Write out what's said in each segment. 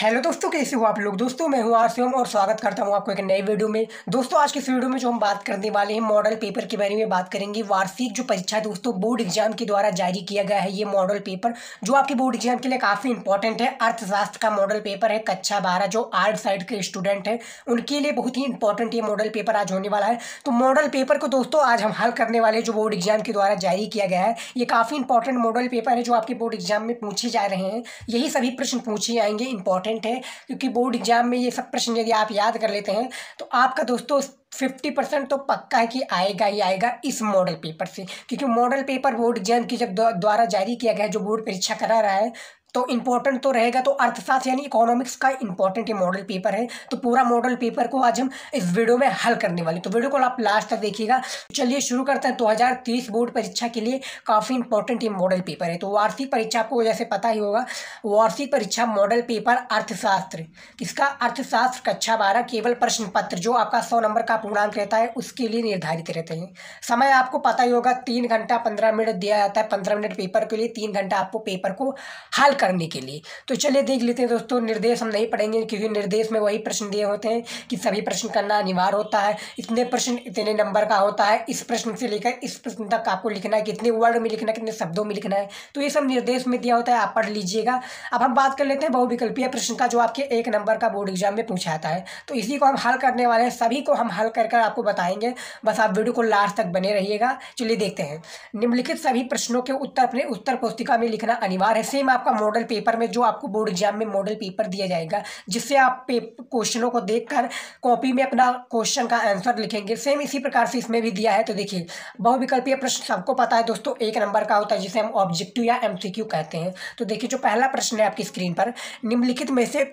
hello दोस्तों कैसे हो आप लोग दोस्तों मैं हूँ आर आरसीएम और स्वागत करता हूँ आपको एक नए वीडियो में दोस्तों आज के इस वीडियो में जो हम बात करने वाले हैं मॉडल पेपर के बारे में बात करेंगे वार्षिक जो परीक्षा दोस्तों बोर्ड एग्जाम के द्वारा जारी किया गया है ये मॉडल पेपर जो आपके बोर्ड एग्जाम के लिए काफ़ी इंपॉर्टेंट है अर्थशास्त्र का मॉडल पेपर है कक्षा बारह जो आर्ट साइड के स्टूडेंट हैं उनके लिए बहुत ही इंपॉर्टेंट ये मॉडल पेपर आज होने वाला है तो मॉडल पेपर को दोस्तों आज हम हल करने वाले जो बोर्ड एग्जाम के द्वारा जारी किया गया है ये काफ़ी इंपॉर्टेंट मॉडल पेपर है जो आपके बोर्ड एग्जाम में पूछे जा रहे हैं यही सभी प्रश्न पूछे जाएंगे इंपॉर्टेंट इंपॉर्टेंट है क्योंकि बोर्ड एग्जाम में ये सब प्रश्न यदि आप याद कर लेते हैं तो आपका दोस्तों फिफ्टी परसेंट तो पक्का है कि आएगा ही आएगा इस मॉडल पेपर से क्योंकि मॉडल पेपर बोर्ड एग्जाम की जब द्वारा जारी किया गया है जो बोर्ड परीक्षा करा रहा है तो इंपॉर्टेंट तो रहेगा तो अर्थशास्त्र यानी इकोनॉमिक्स का इंपॉर्टेंट ये मॉडल पेपर है तो पूरा मॉडल पेपर को आज हम इस वीडियो में हल करने वाले तो वीडियो को आप लास्ट तक देखिएगा चलिए शुरू करते हैं दो तीस बोर्ड परीक्षा के लिए काफ़ी इंपॉर्टेंट ये मॉडल पेपर है तो वार्षिक परीक्षा आपको जैसे पता ही होगा वार्षिक परीक्षा मॉडल पेपर अर्थशास्त्र किसका अर्थशास्त्र कक्षा बारह केवल प्रश्न पत्र जो आपका सौ नंबर का पूर्णांक रहता है उसके लिए निर्धारित रहते हैं समय आपको पता ही होगा तीन घंटा पंद्रह मिनट दिया जाता है पंद्रह मिनट पेपर के लिए तीन घंटा आपको पेपर को हल कर करने के लिए तो चलिए देख लेते हैं दोस्तों निर्देश हम नहीं पढ़ेंगे क्योंकि निर्देश में वही प्रश्न दिए होते हैं कि सभी प्रश्न करना अनिवार्य होता है इतने प्रश्न इतने नंबर का होता है इस प्रश्न से लेकर इस प्रश्न तक आपको लिखना है कितने वर्ड में लिखना है कितने शब्दों में लिखना है तो ये सब निर्देश में दिया होता है आप पढ़ लीजिएगा अब हम बात कर लेते हैं बहुविकल्पीय प्रश्न का जो आपके एक नंबर का बोर्ड एग्जाम में पूछा जाता है तो इसी को हम हल करने वाले हैं सभी को हम हल कर कर आपको बताएंगे बस आप वीडियो को लास्ट तक बने रहिएगा चलिए देखते हैं निम्नलिखित सभी प्रश्नों के उत्तर अपने उत्तर पुस्तिका में लिखना अनिवार्य है सेम आपका मॉडल पेपर में जो आपको बोर्ड एग्जाम में मॉडल पेपर दिया जाएगा जिससे आप क्वेश्चनों को देखकर कॉपी में अपना क्वेश्चन का आंसर लिखेंगे सेम इसी प्रकार से इसमें भी दिया है तो देखिए बहुविकल्पीय प्रश्न सबको पता है दोस्तों एक नंबर का होता है जिसे हम ऑब्जेक्टिव या एम कहते हैं तो देखिए जो पहला प्रश्न है आपकी स्क्रीन पर निम्नलिखित में से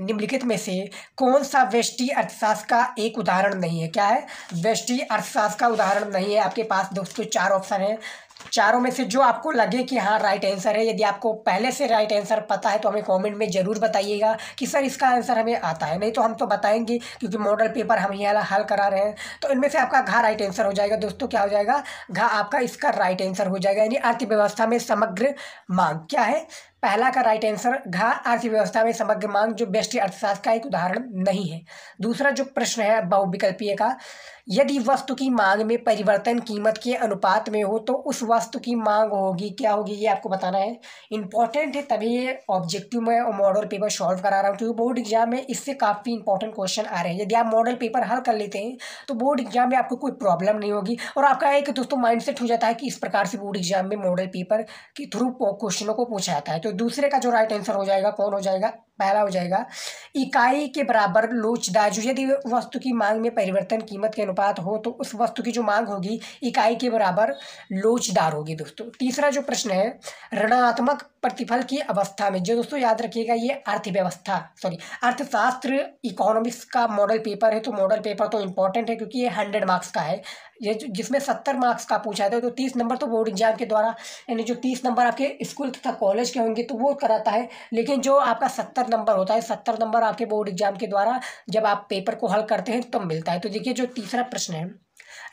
निम्नलिखित में से कौन सा वेष्टि अर्थशास्त्र का एक उदाहरण नहीं है क्या है वेष्टि अर्थशास्त्र का उदाहरण नहीं है आपके पास दोस्तों चार ऑप्शन है चारों में से जो आपको लगे कि हाँ राइट आंसर है यदि आपको पहले से राइट आंसर पता है तो हमें कमेंट में ज़रूर बताइएगा कि सर इसका आंसर हमें आता है नहीं तो हम तो बताएंगे क्योंकि मॉडल पेपर हम ये हल करा रहे हैं तो इनमें से आपका घा राइट आंसर हो जाएगा दोस्तों क्या हो जाएगा घा आपका इसका राइट आंसर हो जाएगा यानी अर्थव्यवस्था में समग्र मांग क्या है पहला का राइट आंसर घा अर्थव्यवस्था में समग्र मांग जो बेस्ट अर्थशास्त्र का एक उदाहरण नहीं है दूसरा जो प्रश्न है बहुविकल्पीय का यदि वस्तु की मांग में परिवर्तन कीमत के अनुपात में हो तो उस वस्तु की मांग होगी क्या होगी ये आपको बताना है इंपॉर्टेंट है तभी ऑब्जेक्टिव में और मॉडल पेपर सॉल्व करा रहा हूँ क्योंकि बोर्ड एग्जाम में इससे काफ़ी इंपॉर्टेंट क्वेश्चन आ रहे हैं यदि आप मॉडल पेपर हल कर लेते हैं तो बोर्ड एग्जाम में आपको कोई प्रॉब्लम नहीं होगी और आपका एक दोस्तों माइंड हो जाता है कि इस प्रकार से बोर्ड एग्जाम में मॉडल पेपर के थ्रू क्वेश्चनों को पूछा जाता है तो दूसरे का जो राइट आंसर हो जाएगा कौन हो जाएगा पहला हो जाएगा इकाई के बराबर लोचदार जो यदि वस्तु की मांग में परिवर्तन कीमत के अनुपात हो तो उस वस्तु की जो मांग होगी इकाई के बराबर लोचदार होगी दोस्तों तीसरा जो प्रश्न है ऋणात्मक प्रतिफल की अवस्था में जो दोस्तों याद रखिएगा ये अर्थव्यवस्था सॉरी अर्थशास्त्र इकोनॉमिक्स का मॉडल पेपर है तो मॉडल पेपर तो इंपॉर्टेंट है क्योंकि ये हंड्रेड मार्क्स का है ये जिसमें सत्तर मार्क्स का पूछा था तो तीस नंबर तो बोर्ड एग्जाम के द्वारा यानी जो तीस नंबर आपके स्कूल तथा कॉलेज के होंगे तो वो कराता है लेकिन जो आपका सत्तर नंबर होता है सत्तर नंबर आपके बोर्ड एग्जाम के द्वारा जब आप पेपर को हल करते हैं तब तो मिलता है तो देखिए जो तीसरा प्रश्न है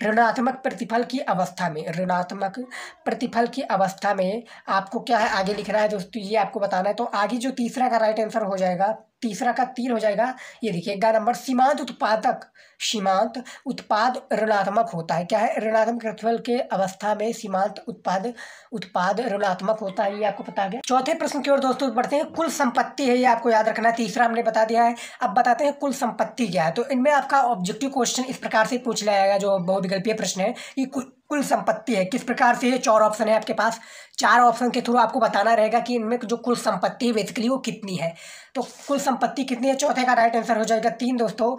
ऋणात्मक प्रतिफल की अवस्था में ऋणात्मक प्रतिफल की अवस्था में आपको क्या है आगे लिख रहा है दोस्तों ये आपको बताना है तो आगे जो तीसरा का राइट आंसर हो जाएगा तीसरा का तीन हो जाएगा ये देखिए ग्यारह नंबर सीमांत उत्पादक सीमांत उत्पाद ऋणात्मक होता है क्या है ऋणात्मक प्रतिफल के अवस्था में सीमांत उत्पाद उत्पाद ऋणात्मक होता है ये आपको बता गया चौथे प्रश्न की ओर दोस्तों बढ़ते हैं कुल संपत्ति है ये आपको याद रखना है तीसरा हमने बता दिया है अब बताते हैं कुल संपत्ति क्या है तो इनमें आपका ऑब्जेक्टिव क्वेश्चन इस प्रकार से पूछ लिया जाएगा जो बहुत प्रश्न है कि कुल संपत्ति है किस प्रकार से ये चार ऑप्शन है आपके पास चार ऑप्शन के थ्रू आपको बताना रहेगा कि इनमें जो कुल संपत्ति है बेसिकली वो कितनी है तो कुल संपत्ति कितनी है चौथे का राइट आंसर हो जाएगा तीन दोस्तों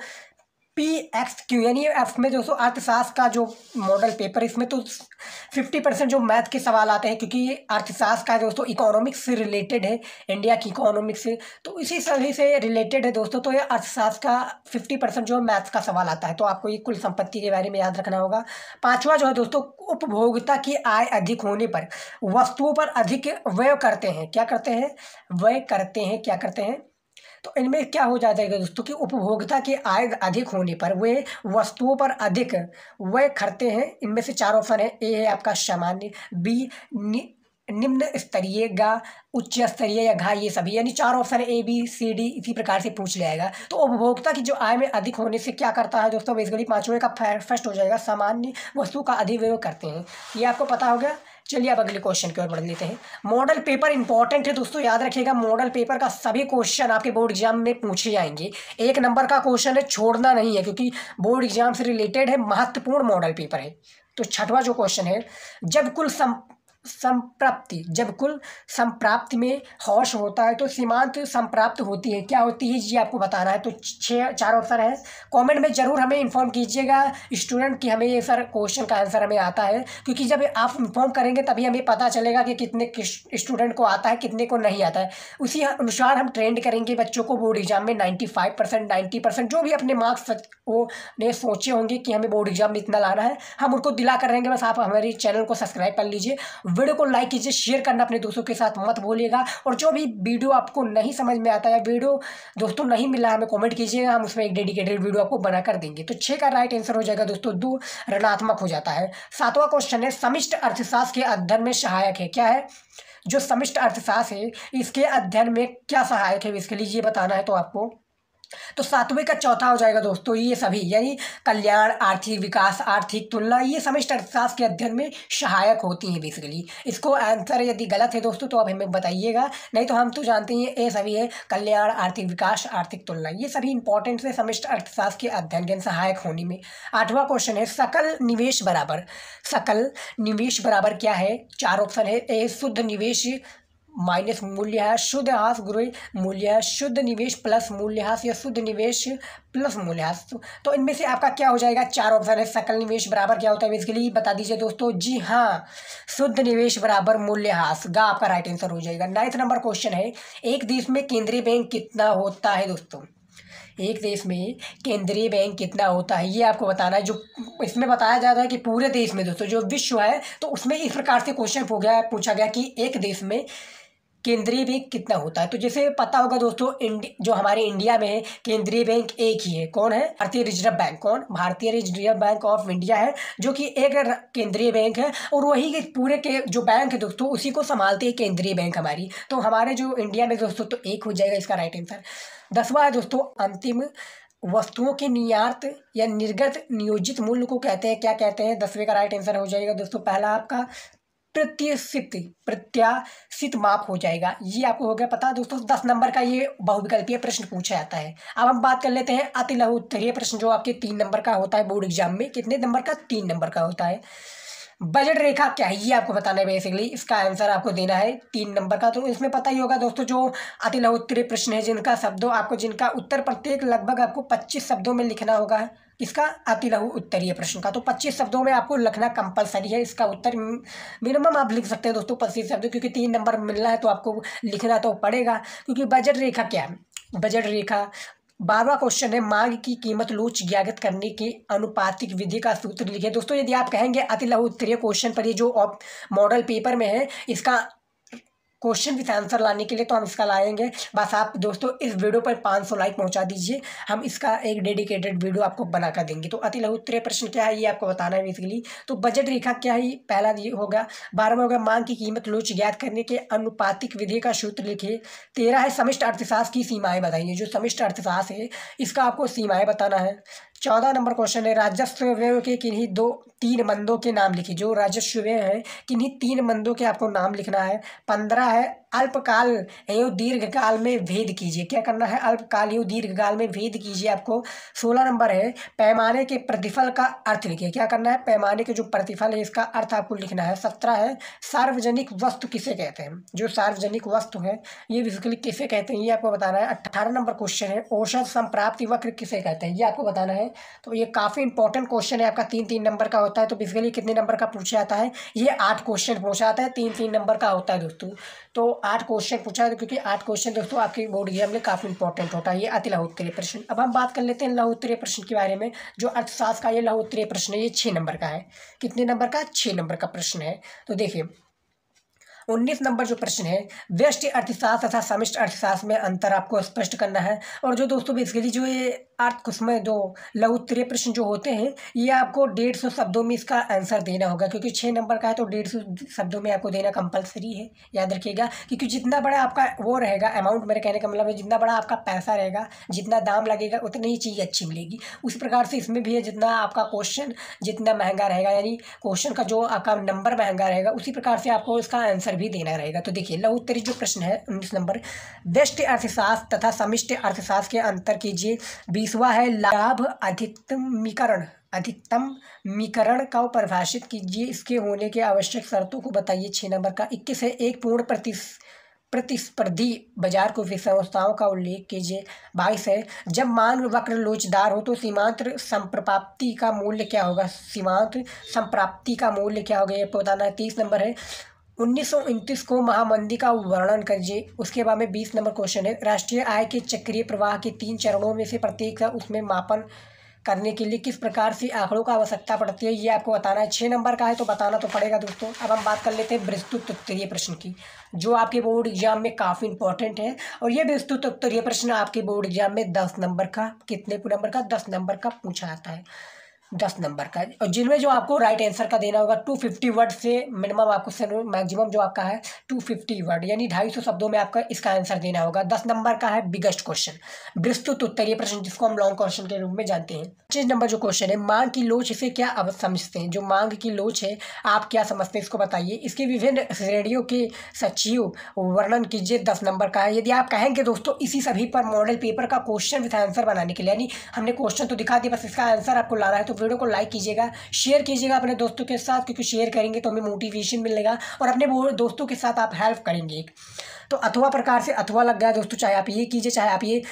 पी एक्स क्यू यानी एफ में दोस्तों अर्थशास्त्र का जो मॉडल पेपर इसमें तो फिफ्टी परसेंट जो मैथ के सवाल आते हैं क्योंकि अर्थशास्त्र का दोस्तों इकोनॉमिक्स से रिलेटेड है इंडिया की इकोनॉमिक्स से तो इसी सभी से रिलेटेड है दोस्तों तो ये अर्थशास्त्र का फिफ्टी परसेंट जो मैथ्स का सवाल आता है तो आपको ये कुल संपत्ति के बारे में याद रखना होगा पाँचवा जो है दोस्तों उपभोक्ता की आय अधिक होने पर वस्तुओं पर अधिक व्यय करते हैं क्या करते हैं व्यय करते हैं क्या करते हैं तो इनमें क्या हो जाता है दोस्तों कि उपभोक्ता की आय अधिक होने पर वे वस्तुओं पर अधिक व्यय करते हैं इनमें से चार ऑप्शन है ए है आपका सामान्य बी निम्न स्तरीय गा उच्च स्तरीय या घा ये सभी यानी चार option A B C D इसी प्रकार से पूछ जाएगा तो उपभोक्ता की जो आय में अधिक होने से क्या करता है दोस्तों बेसिकली पाँचवें का फर्स्ट हो जाएगा सामान्य वस्तु का अधिव्यय करते हैं ये आपको पता हो गया चलिए अब अगले क्वेश्चन की ओर बढ़ लेते हैं मॉडल पेपर इंपॉर्टेंट है दोस्तों याद रखिएगा मॉडल पेपर का सभी क्वेश्चन आपके बोर्ड एग्जाम में पूछे जाएंगे एक नंबर का क्वेश्चन है छोड़ना नहीं है क्योंकि बोर्ड एग्जाम से रिलेटेड है महत्वपूर्ण मॉडल पेपर है तो छठवा जो क्वेश्चन है जब कुल संप्राप्ति जब कुल संप्राप्ति में हौश होता है तो सीमांत संप्राप्त होती है क्या होती है ये आपको बताना है तो छः चार ऑप्शन है कमेंट में ज़रूर हमें इन्फॉर्म कीजिएगा स्टूडेंट कि हमें ये सर क्वेश्चन का आंसर हमें आता है क्योंकि जब आप इन्फॉर्म करेंगे तभी हमें पता चलेगा कि कितने स्टूडेंट को आता है कितने को नहीं आता है उसी अनुसार हम ट्रेंड करेंगे बच्चों को बोर्ड एग्जाम में ninety five percent ninety percent जो भी अपने मार्क्स वो ने सोचे होंगे कि हमें बोर्ड एग्जाम में इतना लाना है हम उनको दिला कर रहेंगे बस आप हमारे चैनल को सब्सक्राइब कर लीजिए वीडियो को लाइक कीजिए शेयर करना अपने दोस्तों के साथ मत भूलिएगा और जो भी वीडियो आपको नहीं समझ में आता है वीडियो दोस्तों नहीं मिला हमें कॉमेंट कीजिएगा हम उसमें एक डेडिकेटेड वीडियो आपको बनाकर देंगे तो छः का राइट आंसर हो जाएगा दोस्तों दो ऋणात्मक हो जाता है सातवां क्वेश्चन है समिष्ट अर्थशास्त्र के अध्ययन में सहायक है क्या है जो समिष्ट अर्थशास्त्र है इसके अध्ययन में क्या सहायक है इसके लिए ये बताना है तो आपको तो सातवें का चौथा हो जाएगा दोस्तों ये सभी यानी कल्याण आर्थिक विकास आर्थिक तुलना ये समिष्ट अर्थशास्त्र के अध्ययन में सहायक होती है बेसिकली इसको आंसर यदि गलत है दोस्तों तो आप हमें बताइएगा नहीं तो हम तो जानते हैं ये सभी है कल्याण आर्थिक विकास आर्थिक तुलना ये सभी इंपॉर्टेंट है समिष्ट अर्थशास्त्र के अध्ययन के सहायक होने में आठवां क्वेश्चन है सकल निवेश बराबर सकल निवेश बराबर क्या है चार ऑप्शन है ए शुद्ध निवेश माइनस मूल्यह्रास शुद्धह्रास गुरु मूल्यह्रास शुद्ध निवेश प्लस मूल्यह्रास या शुद्ध निवेश प्लस मूल्यह्रास तो इनमें से आपका क्या हो जाएगा चार ऑप्शन है सकल निवेश बराबर क्या होता है बेसिकली बता दीजिए दोस्तों जी हाँ शुद्ध निवेश बराबर मूल्यह्रास गा आपका राइट आंसर हो जाएगा नाइन्थ नंबर क्वेश्चन है एक देश में केंद्रीय बैंक कितना होता है दोस्तों एक देश में केंद्रीय बैंक कितना होता है ये आपको बताना है जो इसमें बताया जाता है कि पूरे देश में दोस्तों जो विश्व है तो उसमें इस प्रकार से क्वेश्चन हो गया पूछा गया कि एक देश में केंद्रीय बैंक कितना होता है तो जैसे पता होगा दोस्तों जो हमारे इंडिया में केंद्रीय बैंक एक ही है कौन है भारतीय रिजर्व बैंक कौन भारतीय रिजर्व बैंक ऑफ इंडिया है जो कि एक केंद्रीय बैंक है और वही के पूरे के जो बैंक है दोस्तों उसी को संभालती है केंद्रीय बैंक हमारी तो हमारे जो इंडिया में दोस्तों तो एक हो जाएगा इसका राइट आंसर दसवा है दोस्तों अंतिम वस्तुओं के निर्यात या निर्गत नियोजित मूल्य को कहते हैं क्या कहते हैं दसवें का राइट आंसर हो जाएगा दोस्तों पहला आपका प्रत्यसित प्रत्याशित माप हो जाएगा ये आपको हो गया पता दोस्तों दस नंबर का ये बहुविकल्पीय प्रश्न पूछा जाता है अब हम बात कर लेते हैं अति लघु उत्तरीय प्रश्न जो आपके तीन नंबर का होता है बोर्ड एग्जाम में कितने नंबर का तीन नंबर का होता है बजट रेखा क्या है ये आपको बताना है बेसिकली इसका आंसर आपको देना है तीन नंबर का तो इसमें पता ही होगा दोस्तों जो अति लघु उत्तरीय प्रश्न है जिनका शब्दों आपको जिनका उत्तर प्रत्येक लगभग आपको पच्चीस शब्दों में लिखना होगा इसका अति लघु उत्तरीय प्रश्न का तो पच्चीस शब्दों में आपको लिखना कंपलसरी है इसका उत्तर मिनिमम आप लिख सकते हैं दोस्तों पच्चीस शब्द क्योंकि तीन नंबर मिलना है तो आपको लिखना तो पड़ेगा क्योंकि बजट रेखा क्या है बजट रेखा बारवा क्वेश्चन है मांग की कीमत लोच ज्ञात करने के अनुपातिक विधि का सूत्र लिखे दोस्तों यदि आप कहेंगे अति लघु उत्तरीय क्वेश्चन पर ये जो मॉडल पेपर में है इसका क्वेश्चन विद आंसर लाने के लिए तो हम इसका लाएंगे बस आप दोस्तों इस वीडियो पर 500 लाइक पहुंचा दीजिए हम इसका एक डेडिकेटेड वीडियो आपको बनाकर देंगे तो अति लघु उत्तरीय प्रश्न क्या है ये आपको बताना है बेसिकली तो बजट रेखा क्या है पहला ये होगा बारह में होगा मांग की कीमत लोच ज्ञात करने के अनुपातिक विधि का सूत्र लिखिए तेरह है समिष्ट अर्थशास्त्र की सीमाएँ बताइए जो समिष्ट अर्थशास्त्र है इसका आपको सीमाएँ बताना है चौदह नंबर क्वेश्चन है राजस्व व्यय के किन्हीं दो तीन मंदों के नाम लिखिए जो राजस्व व्यय है किन्हीं तीन मंदों के आपको नाम लिखना है पंद्रह है अल्पकाल एवं दीर्घकाल में भेद कीजिए क्या करना है अल्पकाल एवं दीर्घकाल में भेद कीजिए आपको सोलह नंबर है पैमाने के प्रतिफल का अर्थ लिखिए क्या करना है पैमाने के जो प्रतिफल है इसका अर्थ आपको लिखना है सत्रह है सार्वजनिक वस्तु किसे कहते हैं जो सार्वजनिक वस्तु है ये बेसिकली किसे कहते हैं ये आपको बताना है अट्ठारह नंबर क्वेश्चन है औषध संप्राप्ति वक्र किसे कहते हैं ये आपको बताना है तो ये काफ़ी इंपॉर्टेंट क्वेश्चन है आपका तीन तीन नंबर का होता है तो बेसिकली कितने नंबर का पूछा जाता है ये आठ क्वेश्चन पूछा जाता है तीन तीन नंबर का होता है दोस्तों तो आठ क्वेश्चन पूछा है क्योंकि आठ क्वेश्चन दोस्तों आपकी बोर्ड एग्जाम में काफ़ी इंपॉर्टेंट होता है ये अति लहोत्तरीय प्रश्न अब हम बात कर लेते हैं लहोत्तरीय प्रश्न के बारे में जो अर्थशास्त्र का ये लहोत्तरीय प्रश्न है ये छः नंबर का है कितने नंबर का छः नंबर का प्रश्न है तो देखिए उन्नीस नंबर जो प्रश्न है व्यष्टि अर्थशास्त्र तथा समिष्ट अर्थशास्त्र में अंतर आपको स्पष्ट करना है और जो दोस्तों बेसिकली जो ये अर्थ उसमें जो लघु उत्तरीय प्रश्न जो होते हैं ये आपको डेढ़ सौ शब्दों में इसका आंसर देना होगा क्योंकि छः नंबर का है तो डेढ़ सौ शब्दों में आपको देना कंपलसरी है याद रखिएगा क्योंकि जितना बड़ा आपका वो रहेगा अमाउंट मेरे कहने का मतलब है जितना बड़ा आपका पैसा रहेगा जितना दाम लगेगा उतनी ही चीज़ अच्छी मिलेगी उस प्रकार से इसमें भी है जितना आपका क्वेश्चन जितना महंगा रहेगा यानी क्वेश्चन का जो आपका नंबर महंगा रहेगा उसी प्रकार से आपको इसका आंसर भी देना रहेगा तो देखिए लघु उत्तरी जो प्रश्न है उन्नीस नंबर व्यस्ट अर्थशास्त्र तथा समिष्ट अर्थशास्त्र के अंतर कीजिए बीस तीसवा है लाभ अधिकतमीकरण मीकरण का परिभाषित कीजिए इसके होने के आवश्यक शर्तों को बताइए छः नंबर का इक्कीस है एक पूर्ण प्रतिश प्रतिस्पर्धी बाजार को संस्थाओं का उल्लेख कीजिए बाईस है जब मांग वक्र लोचदार हो तो सीमांत संप्राप्ति का मूल्य क्या होगा सीमांत संप्राप्ति का मूल्य क्या होगा ये बताना है तीस नंबर है उन्नीस को महामंदी का वर्णन करिए उसके बाद में बीस नंबर क्वेश्चन है राष्ट्रीय आय के चक्रीय प्रवाह के तीन चरणों में से प्रत्येक का उसमें मापन करने के लिए किस प्रकार से आंकड़ों का आवश्यकता पड़ती है ये आपको बताना है छः नंबर का है तो बताना तो पड़ेगा दोस्तों अब हम बात कर लेते हैं विस्तृत उत्तरीय प्रश्न की जो आपके बोर्ड एग्जाम में काफ़ी इंपॉर्टेंट है और ये विस्तृत उत्तरीय प्रश्न आपके बोर्ड एग्जाम में दस नंबर का कितने नंबर का दस नंबर का पूछा जाता है दस नंबर का और जिनमें जो आपको राइट आंसर का देना होगा टू फिफ्टी वर्ड से मिनिमम आपको मैक्सिमम जो आपका है टू फिफ्टी वर्ड यानी ढाई सौ शब्दों में आपका इसका आंसर देना होगा दस नंबर का है बिगेस्ट क्वेश्चन विस्तृत उत्तरीय प्रश्न जिसको हम लॉन्ग क्वेश्चन के रूप में जानते हैं पच्चीस नंबर जो क्वेश्चन है मांग की लोच इसे क्या समझते हैं जो मांग की लोच है आप क्या समझते हैं इसको बताइए इसके विभिन्न श्रेणियों के सचिव वर्णन कीजिए दस नंबर का है यदि आप कहेंगे दोस्तों इसी सभी पर मॉडल पेपर का क्वेश्चन विथ आंसर बनाने के लिए यानी हमने क्वेश्चन तो दिखा दिया बस इसका आंसर आपको लाना है तो वीडियो को लाइक कीजिएगा शेयर कीजिएगा अपने दोस्तों के साथ क्योंकि शेयर करेंगे तो हमें मोटिवेशन मिलेगा और अपने दोस्तों के साथ आप हेल्प करेंगे तो अथवा प्रकार से अथवा लग गया दोस्तों चाहे आप ये कीजिए चाहे आप ये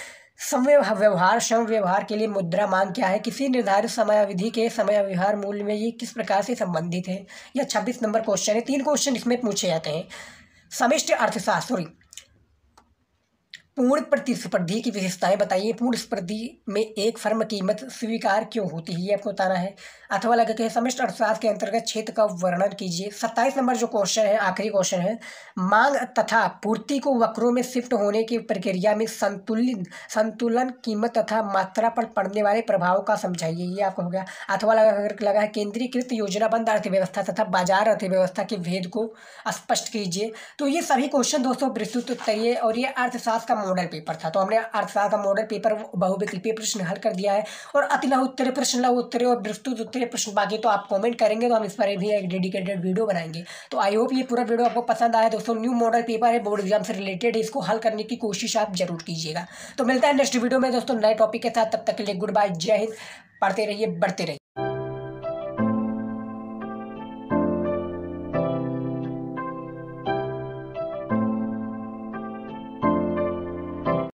समय व्यवहार श्रम व्यवहार के लिए मुद्रा मांग क्या है किसी निर्धारित समय समयावधि के समय व्यवहार मूल्य में ये किस प्रकार से संबंधित है यह छब्बीस नंबर क्वेश्चन है तीन क्वेश्चन इसमें पूछे जाते हैं समिष्ट अर्थशास्त्र सॉरी पूर्ण प्रतिस्पर्धी की विशेषताएं बताइए पूर्ण स्पर्धी में एक फर्म कीमत स्वीकार क्यों होती है ये आपको बताना है अथवा लगा के समिष्ट अर्थशास्त्र के अंतर्गत क्षेत्र का वर्णन कीजिए सत्ताईस नंबर जो क्वेश्चन है आखिरी क्वेश्चन है मांग तथा पूर्ति को वक्रों में शिफ्ट होने की प्रक्रिया में संतुलित संतुलन कीमत तथा मात्रा पर पड़ने वाले प्रभाव का समझाइए ये आपको हो गया अथवा लगा लगा है केंद्रीकृत योजनाबंद अर्थव्यवस्था तथा बाजार अर्थव्यवस्था के भेद को स्पष्ट कीजिए तो ये सभी क्वेश्चन दोस्तों विस्तृत उत्तरिए और ये अर्थशास्त्र का मॉडल पेपर था तो हमने अर्थशास्त्र का मॉडल पेपर बहुविकल्पीय प्रश्न हल कर दिया है और अतिलह उत्तरीय प्रश्न लघु उत्तरीय और विस्तृत उत्तरीय प्रश्न बाकी तो आप कमेंट करेंगे तो हम इस पर भी एक डेडिकेटेड वीडियो बनाएंगे तो आई होप ये पूरा वीडियो आपको पसंद आया दोस्तों न्यू मॉडल पेपर है बोर्ड एग्जाम से रिलेटेड इसको हल करने की कोशिश आप जरूर कीजिएगा तो मिलता है नेक्स्ट वीडियो में दोस्तों नए टॉपिक के साथ तब तक के लिए गुड बाय जय हिंद पढ़ते रहिए बढ़ते रहिए